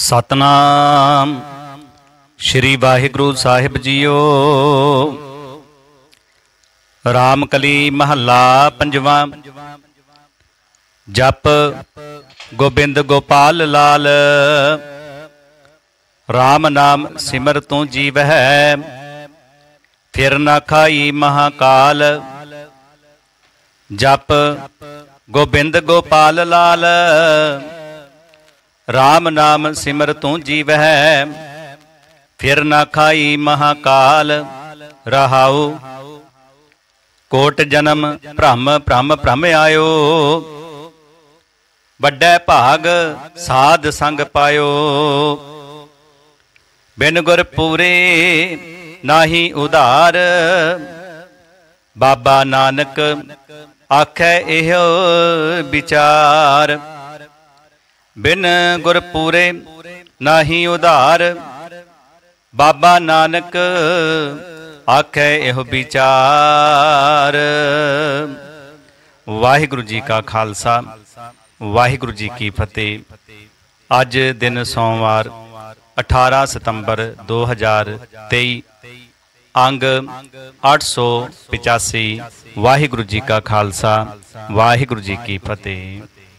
ਸਤਨਾਮ ਸ਼੍ਰੀ ਵਾਹਿਗੁਰੂ ਸਾਹਿਬ ਜੀਓ ਰਾਮਕਲੀ ਮਹੱਲਾ ਪੰਜਵਾਂ ਜਪ ਗੋਬਿੰਦ ਗੋਪਾਲ ਲਾਲ ਰਾਮ ਨਾਮ ਸਿਮਰ ਤੂੰ ਜੀਵ ਹੈ ਫਿਰ ਨਾ ਖਾਈ ਮਹਾਕਾਲ ਜਪ ਗੋਬਿੰਦ ਗੋਪਾਲ ਲਾਲ ਰਾਮ ਨਾਮ ਸਿਮਰ ਤੂੰ ਜੀਵਹਿ ਫਿਰ ਨਾ ਖਾਈ ਮਹਾਕਾਲ ਰਹਾਉ ਕੋਟ ਜਨਮ ਭ੍ਰਮ ਭ੍ਰਮ ਭ੍ਰਮ ਆਇਓ ਵੱਡਾ ਭਾਗ ਸਾਧ ਸੰਗ ਪਾਇਓ ਬਿਨ ਗੁਰ ਪੂਰੇ ਨਾਹੀ ਉਧਾਰ ਬਾਬਾ ਨਾਨਕ ਆਖੈ ਇਹੋ ਵਿਚਾਰ ਬਿਨ ਗੁਰਪੂਰੇ ਨਾਹੀ ਉਧਾਰ ਬਾਬਾ ਨਾਨਕ ਆਖੇ ਇਹੋ ਵਿਚਾਰ ਵਾਹਿਗੁਰੂ ਜੀ ਕਾ ਖਾਲਸਾ ਵਾਹਿਗੁਰੂ ਜੀ ਕੀ ਫਤਿਹ ਅੱਜ ਦਿਨ ਸੋਮਵਾਰ 18 ਸਤੰਬਰ 2023 ਅੰਗ 885 ਵਾਹਿਗੁਰੂ ਜੀ ਕਾ ਖਾਲਸਾ ਵਾਹਿਗੁਰੂ ਜੀ ਕੀ ਫਤਿਹ